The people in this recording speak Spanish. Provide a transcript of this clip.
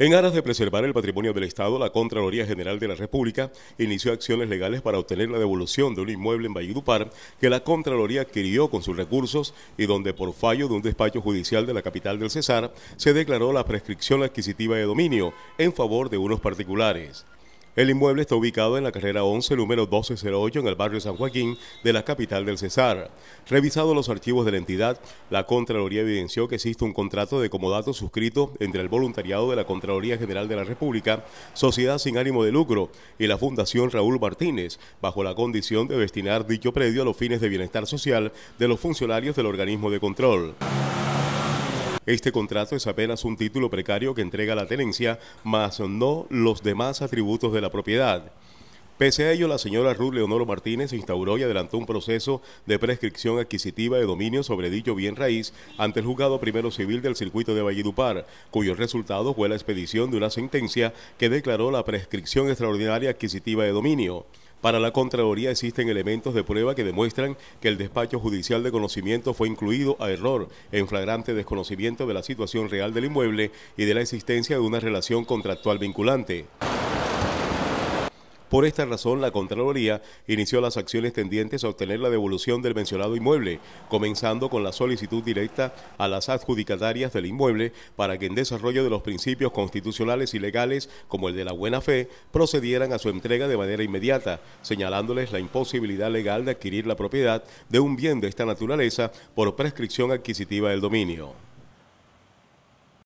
En aras de preservar el patrimonio del Estado, la Contraloría General de la República inició acciones legales para obtener la devolución de un inmueble en Valledupar que la Contraloría adquirió con sus recursos y donde por fallo de un despacho judicial de la capital del Cesar se declaró la prescripción adquisitiva de dominio en favor de unos particulares. El inmueble está ubicado en la carrera 11, número 1208, en el barrio San Joaquín de la capital del Cesar. Revisado los archivos de la entidad, la Contraloría evidenció que existe un contrato de comodato suscrito entre el voluntariado de la Contraloría General de la República, Sociedad sin ánimo de lucro, y la Fundación Raúl Martínez, bajo la condición de destinar dicho predio a los fines de bienestar social de los funcionarios del organismo de control. Este contrato es apenas un título precario que entrega la tenencia, más no los demás atributos de la propiedad. Pese a ello, la señora Ruth Leonoro Martínez instauró y adelantó un proceso de prescripción adquisitiva de dominio sobre dicho bien raíz ante el juzgado primero civil del circuito de Valledupar, cuyo resultado fue la expedición de una sentencia que declaró la prescripción extraordinaria adquisitiva de dominio. Para la Contraloría existen elementos de prueba que demuestran que el despacho judicial de conocimiento fue incluido a error en flagrante desconocimiento de la situación real del inmueble y de la existencia de una relación contractual vinculante. Por esta razón, la Contraloría inició las acciones tendientes a obtener la devolución del mencionado inmueble, comenzando con la solicitud directa a las adjudicatarias del inmueble para que en desarrollo de los principios constitucionales y legales, como el de la buena fe, procedieran a su entrega de manera inmediata, señalándoles la imposibilidad legal de adquirir la propiedad de un bien de esta naturaleza por prescripción adquisitiva del dominio.